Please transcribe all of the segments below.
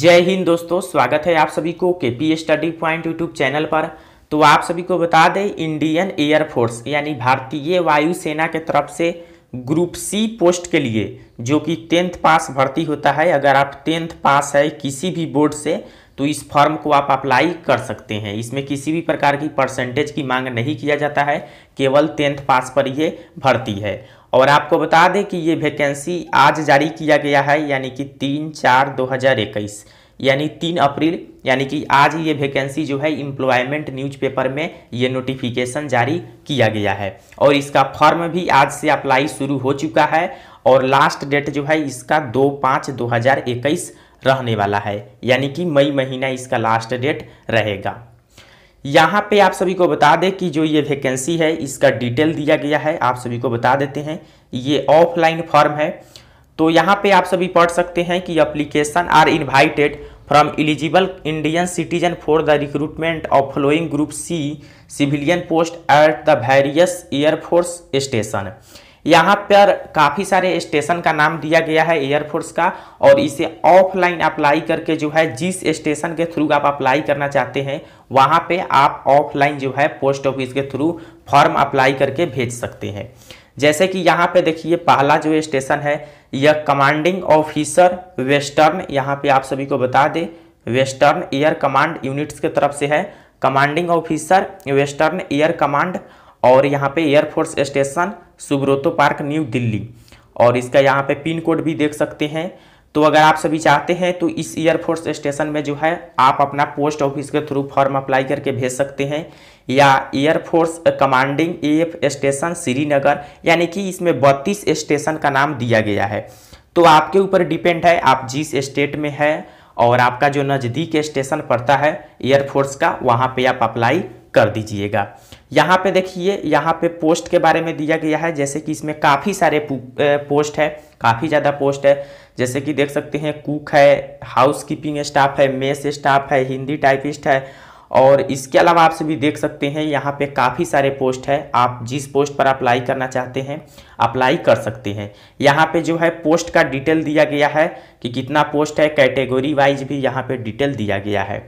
जय हिंद दोस्तों स्वागत है आप सभी को K P study point YouTube channel पर तो आप सभी को बता दें इंडियन एयरफोर्स यानी भारतीय वायुसेना के तरफ से ग्रुप सी पोस्ट के लिए जो कि टेंथ पास भर्ती होता है अगर आप टेंथ पास है किसी भी बोर्ड से तो इस फॉर्म को आप अप्लाई कर सकते हैं इसमें किसी भी प्रकार की परसेंटेज की मांग नहीं किया जाता है केवल टेंथ पास पर ये भर्ती है और आपको बता दें कि ये वैकेंसी आज जारी किया गया है यानी कि तीन चार दो हज़ार इक्कीस यानी तीन अप्रैल यानी कि आज ये वैकेंसी जो है इम्प्लॉयमेंट न्यूज़पेपर में ये नोटिफिकेशन जारी किया गया है और इसका फॉर्म भी आज से अप्लाई शुरू हो चुका है और लास्ट डेट जो है इसका दो पाँच दो हज़ार इक्कीस रहने वाला है यानी कि मई महीना इसका लास्ट डेट रहेगा यहाँ पे आप सभी को बता दें कि जो ये वैकेंसी है इसका डिटेल दिया गया है आप सभी को बता देते हैं ये ऑफलाइन फॉर्म है तो यहाँ पे आप सभी पढ़ सकते हैं कि application are invited from eligible Indian citizen for the recruitment of following group C civilian post at the various air force station यहाँ पर काफ़ी सारे स्टेशन का नाम दिया गया है एयरफोर्स का और इसे ऑफलाइन अप्लाई करके जो है जिस स्टेशन के थ्रू आप अप्लाई करना चाहते हैं वहाँ पे आप ऑफलाइन जो है पोस्ट ऑफिस के थ्रू फॉर्म अप्लाई करके भेज सकते हैं जैसे कि यहाँ पे देखिए पहला जो स्टेशन है यह कमांडिंग ऑफिसर वेस्टर्न यहाँ पे आप सभी को बता दें वेस्टर्न एयर कमांड यूनिट्स के तरफ से है commanding officer western air command और यहाँ पे air force station Subroto park new Delhi और इसका यहाँ पे पिन कोड भी देख सकते हैं तो अगर आप सभी चाहते हैं तो इस एयरफोर्स स्टेशन में जो है आप अपना पोस्ट ऑफिस के थ्रू फॉर्म अप्लाई करके भेज सकते हैं या air force commanding F station Srinagar यानी कि इसमें बत्तीस स्टेशन का नाम दिया गया है तो आपके ऊपर डिपेंड है आप जिस स्टेट में है और आपका जो नज़दीक स्टेशन पड़ता है एयरफोर्स का वहाँ पे आप अप्लाई कर दीजिएगा यहाँ पे देखिए यहाँ पे पोस्ट के बारे में दिया गया है जैसे कि इसमें काफ़ी सारे पोस्ट है काफ़ी ज़्यादा पोस्ट है जैसे कि देख सकते हैं कुक है हाउस कीपिंग स्टाफ है मेस स्टाफ है हिंदी टाइपिस्ट है और इसके अलावा आप सभी देख सकते हैं यहाँ पे काफ़ी सारे पोस्ट है आप जिस पोस्ट पर अप्लाई करना चाहते हैं अप्लाई कर सकते हैं यहाँ पे जो है पोस्ट का डिटेल दिया गया है कि कितना पोस्ट है कैटेगरी वाइज भी यहाँ पे डिटेल दिया गया है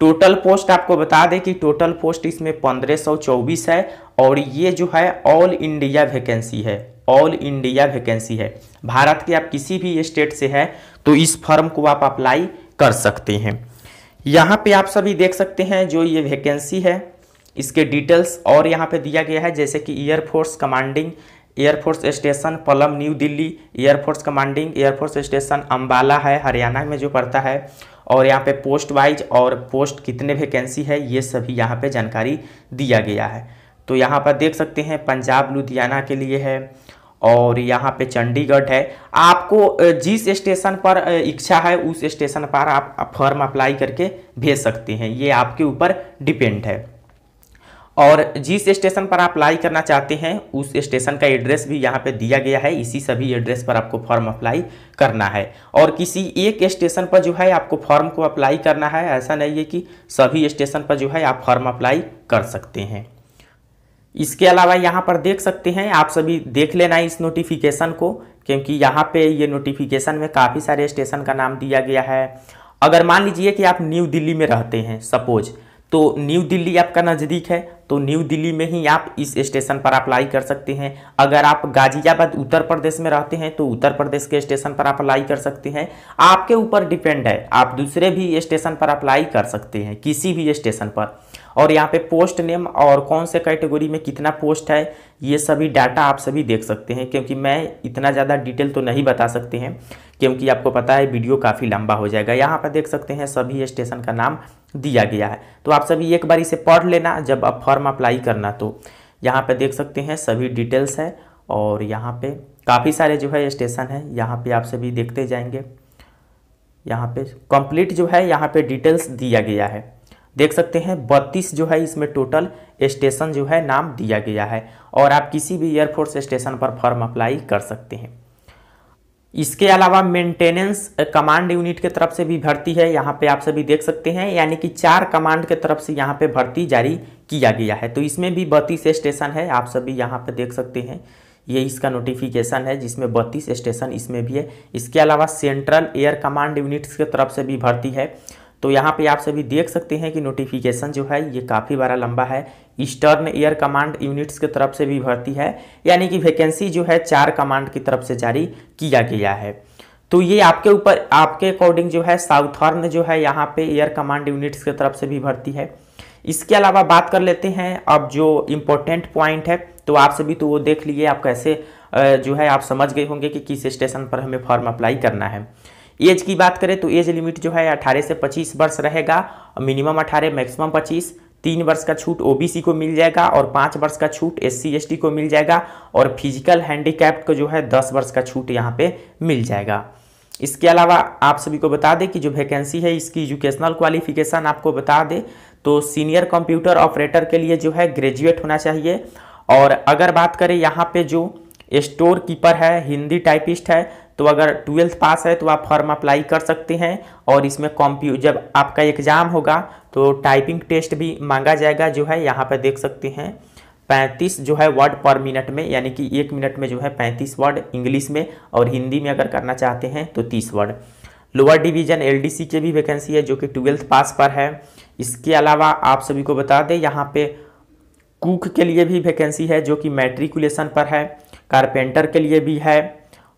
टोटल पोस्ट आपको बता दें कि टोटल पोस्ट इसमें पंद्रह सौ चौबीस है और ये जो है ऑल इंडिया वैकेंसी है ऑल इंडिया वैकेंसी है भारत के आप किसी भी स्टेट से है तो इस फॉर्म को आप अप्लाई कर सकते हैं यहाँ पे आप सभी देख सकते हैं जो ये वैकेंसी है इसके डिटेल्स और यहाँ पे दिया गया है जैसे कि air force commanding air force station Palam new Delhi air force commanding air force station Ambala है हरियाणा में जो पड़ता है और यहाँ पे पोस्ट वाइज और पोस्ट कितने वैकेंसी है ये सभी यहाँ पे जानकारी दिया गया है तो यहाँ पर देख सकते हैं पंजाब लुधियाना के लिए है और यहाँ पे चंडीगढ़ है आपको जिस स्टेशन पर इच्छा है उस स्टेशन पर आप फॉर्म अप्लाई करके भेज सकते हैं ये आपके ऊपर डिपेंड है और जिस स्टेशन पर आप अप्लाई करना चाहते हैं उस स्टेशन का एड्रेस भी यहाँ पे दिया गया है इसी सभी एड्रेस पर आपको फॉर्म अप्लाई करना है और किसी एक स्टेशन पर जो है आपको फॉर्म को अप्लाई करना है ऐसा नहीं है कि सभी स्टेशन पर जो है आप फॉर्म अप्लाई कर सकते हैं इसके अलावा यहाँ पर देख सकते हैं आप सभी देख लेना इस नोटिफिकेशन को क्योंकि यहाँ पर ये नोटिफिकेशन में काफ़ी सारे स्टेशन का नाम दिया गया है अगर मान लीजिए कि आप न्यू दिल्ली में रहते हैं सपोज तो न्यू दिल्ली आपका नज़दीक है तो न्यू दिल्ली में ही आप इस स्टेशन पर अप्लाई कर सकते हैं अगर आप गाजियाबाद उत्तर प्रदेश में रहते हैं तो उत्तर प्रदेश के स्टेशन पर अप्लाई कर सकते हैं आपके ऊपर डिपेंड है आप दूसरे भी स्टेशन पर अप्लाई कर सकते हैं किसी भी स्टेशन पर और यहाँ पे पोस्ट नेम और कौन से कैटेगरी में कितना पोस्ट है ये सभी डाटा आप सभी देख सकते हैं क्योंकि मैं इतना ज़्यादा डिटेल तो नहीं बता सकते हैं क्योंकि आपको पता है वीडियो काफ़ी लंबा हो जाएगा यहाँ पर देख सकते हैं सभी स्टेशन का नाम दिया गया है तो आप सभी एक बार इसे पढ़ लेना जब आप फॉर्म अप्लाई करना तो यहाँ पर देख सकते हैं सभी डिटेल्स है और यहाँ पर काफ़ी सारे जो है स्टेशन है यहाँ पर आप सभी देखते जाएंगे यहाँ पे कंप्लीट जो है यहाँ पे डिटेल्स दिया गया है देख सकते हैं बत्तीस जो है इसमें टोटल स्टेशन जो है नाम दिया गया है और आप किसी भी एयरफोर्स स्टेशन पर फॉर्म अप्लाई कर सकते हैं इसके अलावा मेंटेनेंस कमांड यूनिट के तरफ से भी भर्ती है यहाँ पे आप सभी देख सकते हैं यानी कि चार कमांड के तरफ से यहाँ पे भर्ती जारी किया गया है तो इसमें भी बत्तीस स्टेशन है आप सभी यहाँ पे देख सकते हैं ये इसका नोटिफिकेशन है जिसमें बत्तीस स्टेशन इसमें भी है इसके अलावा सेंट्रल एयर कमांड यूनिट्स के तरफ से भी भर्ती है तो यहाँ पे आप सभी देख सकते हैं कि नोटिफिकेशन जो है ये काफ़ी बड़ा लंबा है ईस्टर्न एयर कमांड यूनिट्स की तरफ से भी भर्ती है यानी कि वैकेंसी जो है चार कमांड की तरफ से जारी किया गया है तो ये आपके ऊपर आपके अकॉर्डिंग जो है साउथर्न जो है यहाँ पे एयर कमांड यूनिट्स की तरफ से भी भर्ती है इसके अलावा बात कर लेते हैं अब जो इम्पोर्टेंट पॉइंट है तो आप सभी तो वो देख लीजिए आप कैसे जो है आप समझ गए होंगे कि किस स्टेशन पर हमें फॉर्म अप्लाई करना है एज की बात करें तो एज लिमिट जो है अठारह से पच्चीस वर्ष रहेगा मिनिमम अठारह मैक्सिमम पच्चीस तीन वर्ष का छूट ओबीसी को मिल जाएगा और पाँच वर्ष का छूट एस सी को मिल जाएगा और फिजिकल हैंडीकैप्ट को जो है दस वर्ष का छूट यहाँ पे मिल जाएगा इसके अलावा आप सभी को बता दें कि जो वैकेंसी है इसकी एजुकेशनल क्वालिफिकेशन आपको बता दें तो सीनियर कंप्यूटर ऑपरेटर के लिए जो है ग्रेजुएट होना चाहिए और अगर बात करें यहाँ पे जो स्टोर कीपर है हिंदी टाइपिस्ट है तो अगर ट्वेल्थ पास है तो आप फॉर्म अप्लाई कर सकते हैं और इसमें कॉम्प्यू जब आपका एग्ज़ाम होगा तो टाइपिंग टेस्ट भी मांगा जाएगा जो है यहाँ पर देख सकते हैं पैंतीस जो है वर्ड पर मिनट में यानी कि एक मिनट में जो है पैंतीस वर्ड इंग्लिश में और हिंदी में अगर करना चाहते हैं तो तीस वर्ड लोअर डिवीज़न एलडीसी के भी वैकेंसी है जो कि ट्वेल्थ पास पर है इसके अलावा आप सभी को बता दें यहाँ पे कुक के लिए भी वैकेंसी है जो कि मैट्रिकुलेशन पर है कारपेंटर के लिए भी है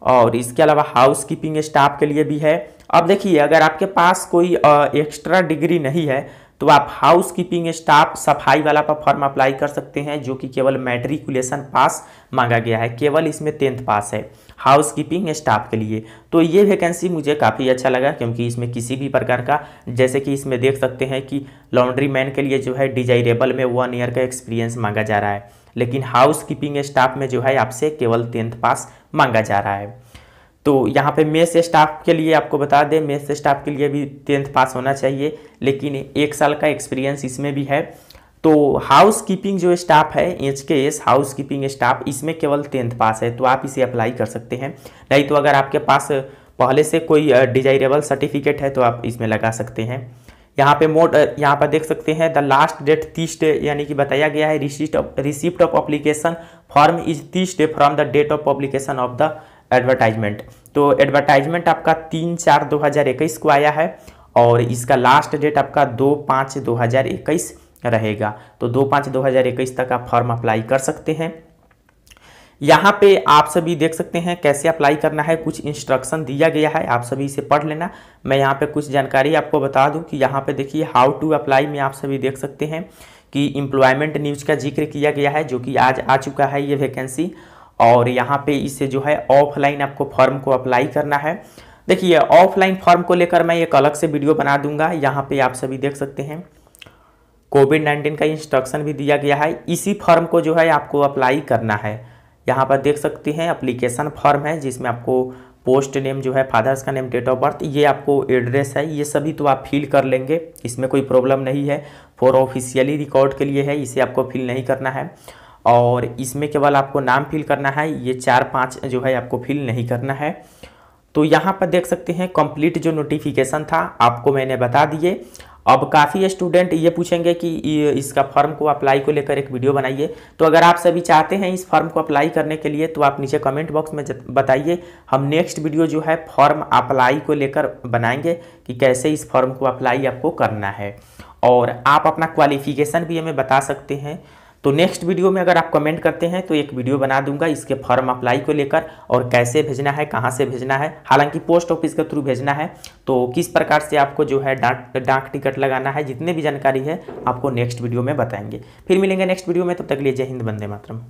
और इसके अलावा हाउस कीपिंग स्टाफ के लिए भी है अब देखिए अगर आपके पास कोई एक्स्ट्रा डिग्री नहीं है तो आप हाउस कीपिंग स्टाफ सफाई वाला पर फॉर्म अप्लाई कर सकते हैं जो कि केवल मैट्रिकुलेशन पास मांगा गया है केवल इसमें टेंथ पास है हाउस कीपिंग स्टाफ के लिए तो ये वैकेंसी मुझे काफ़ी अच्छा लगा क्योंकि इसमें किसी भी प्रकार का जैसे कि इसमें देख सकते हैं कि लॉन्ड्री मैन के लिए जो है डिजायरेबल में वन ईयर का एक्सपीरियंस मांगा जा रहा है लेकिन हाउस कीपिंग स्टाफ में जो है आपसे केवल टेंथ पास मांगा जा रहा है तो यहाँ पे मेस स्टाफ के लिए आपको बता दें मेस स्टाफ के लिए भी टेंथ पास होना चाहिए लेकिन एक साल का एक्सपीरियंस इसमें भी है तो हाउस कीपिंग जो स्टाफ है H K S house keeping staff इसमें केवल टेंथ पास है तो आप इसे अप्लाई कर सकते हैं नहीं तो अगर आपके पास पहले से कोई डिजायरेबल सर्टिफिकेट है तो आप इसमें लगा सकते हैं यहाँ पे मोड यहाँ पर देख सकते हैं द लास्ट डेट तीस डे यानी कि बताया गया है receipt receipt of application form is तीस day from the date of publication of the advertisement तो एडवर्टाइजमेंट आपका तीन चार दो हज़ार इक्कीस को आया है और इसका लास्ट डेट आपका दो पाँच दो हज़ार इक्कीस रहेगा तो दो पाँच दो हज़ार इक्कीस तक आप फॉर्म अप्लाई कर सकते हैं यहाँ पे आप सभी देख सकते हैं कैसे अप्लाई करना है कुछ इंस्ट्रक्शन दिया गया है आप सभी इसे पढ़ लेना मैं यहाँ पे कुछ जानकारी आपको बता दूँ कि यहाँ पे देखिए हाउ टू अप्लाई में आप सभी देख सकते हैं कि इम्प्लॉयमेंट न्यूज का जिक्र किया गया है जो कि आज आ चुका है ये वैकेंसी और यहाँ पर इसे जो है ऑफलाइन आपको फॉर्म को अप्लाई करना है देखिए ऑफलाइन फॉर्म को लेकर मैं एक अलग से वीडियो बना दूंगा यहाँ पर आप सभी देख सकते हैं कोविड नाइन्टीन का इंस्ट्रक्शन भी दिया गया है इसी फॉर्म को जो है आपको अप्लाई करना है यहाँ पर देख सकते हैं अप्लीकेशन फॉर्म है जिसमें आपको पोस्ट नेम जो है फादर्स का नेम डेट ऑफ बर्थ ये आपको एड्रेस है ये सभी तो आप फिल कर लेंगे इसमें कोई प्रॉब्लम नहीं है फॉर ऑफिशियली रिकॉर्ड के लिए है इसे आपको फिल नहीं करना है और इसमें केवल आपको नाम फिल करना है ये चार पाँच जो है आपको फिल नहीं करना है तो यहाँ पर देख सकते हैं कंप्लीट जो नोटिफिकेशन था आपको मैंने बता दिए अब काफ़ी स्टूडेंट ये पूछेंगे कि इसका फॉर्म को अप्लाई को लेकर एक वीडियो बनाइए तो अगर आप सभी चाहते हैं इस फॉर्म को अप्लाई करने के लिए तो आप नीचे कमेंट बॉक्स में बताइए हम नेक्स्ट वीडियो जो है फॉर्म अप्लाई को लेकर बनाएंगे कि कैसे इस फॉर्म को अप्लाई आपको करना है और आप अपना क्वालिफिकेशन भी हमें बता सकते हैं तो नेक्स्ट वीडियो में अगर आप कमेंट करते हैं तो एक वीडियो बना दूंगा इसके फॉर्म अप्लाई को लेकर और कैसे भेजना है कहाँ से भेजना है हालांकि पोस्ट ऑफिस के थ्रू भेजना है तो किस प्रकार से आपको जो है डाक डाक टिकट लगाना है जितने भी जानकारी है आपको नेक्स्ट वीडियो में बताएंगे फिर मिलेंगे नेक्स्ट वीडियो में तब तो तक लीजिए हिंद बंदे मातरम